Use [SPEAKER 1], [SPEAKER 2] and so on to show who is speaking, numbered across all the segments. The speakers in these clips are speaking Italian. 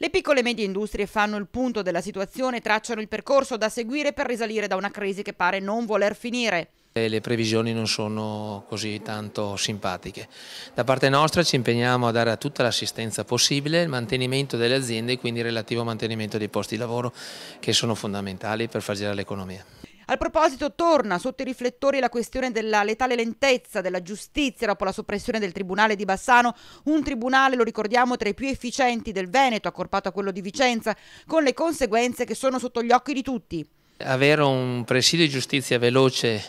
[SPEAKER 1] Le piccole e medie industrie fanno il punto della situazione e tracciano il percorso da seguire per risalire da una crisi che pare non voler finire.
[SPEAKER 2] Le previsioni non sono così tanto simpatiche. Da parte nostra ci impegniamo a dare a tutta l'assistenza possibile il mantenimento delle aziende e quindi il relativo mantenimento dei posti di lavoro che sono fondamentali per far girare l'economia.
[SPEAKER 1] Al proposito torna sotto i riflettori la questione della letale lentezza della giustizia dopo la soppressione del Tribunale di Bassano, un tribunale, lo ricordiamo, tra i più efficienti del Veneto, accorpato a quello di Vicenza, con le conseguenze che sono sotto gli occhi di tutti.
[SPEAKER 2] Avere un presidio di giustizia veloce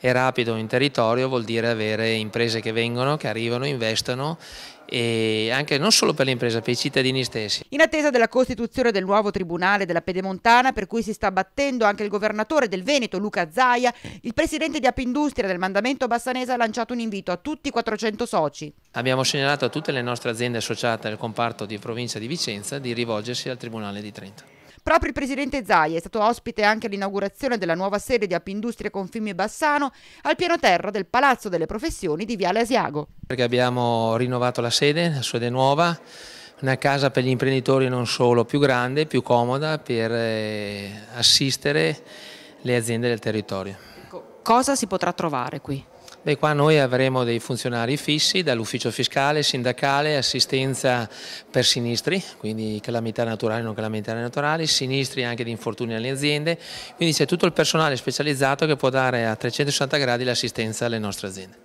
[SPEAKER 2] e rapido in territorio vuol dire avere imprese che vengono, che arrivano, investono e anche non solo per l'impresa, per i cittadini stessi.
[SPEAKER 1] In attesa della costituzione del nuovo tribunale della Pedemontana, per cui si sta battendo anche il governatore del Veneto, Luca Zaia, il presidente di Apindustria del mandamento bassanese ha lanciato un invito a tutti i 400 soci.
[SPEAKER 2] Abbiamo segnalato a tutte le nostre aziende associate al comparto di provincia di Vicenza di rivolgersi al Tribunale di Trento.
[SPEAKER 1] Proprio il presidente Zai è stato ospite anche all'inaugurazione della nuova sede di Appindustria Confimi Bassano al piano terra del Palazzo delle Professioni di Viale Asiago.
[SPEAKER 2] Perché abbiamo rinnovato la sede, la sede nuova, una casa per gli imprenditori non solo più grande, più comoda per eh, assistere le aziende del territorio. Ecco, cosa si potrà trovare qui? Beh, qua noi avremo dei funzionari fissi dall'ufficio fiscale, sindacale, assistenza per sinistri, quindi calamità naturali e non calamità naturali, sinistri anche di infortuni alle aziende, quindi c'è tutto il personale specializzato che può dare a 360 gradi l'assistenza alle nostre aziende.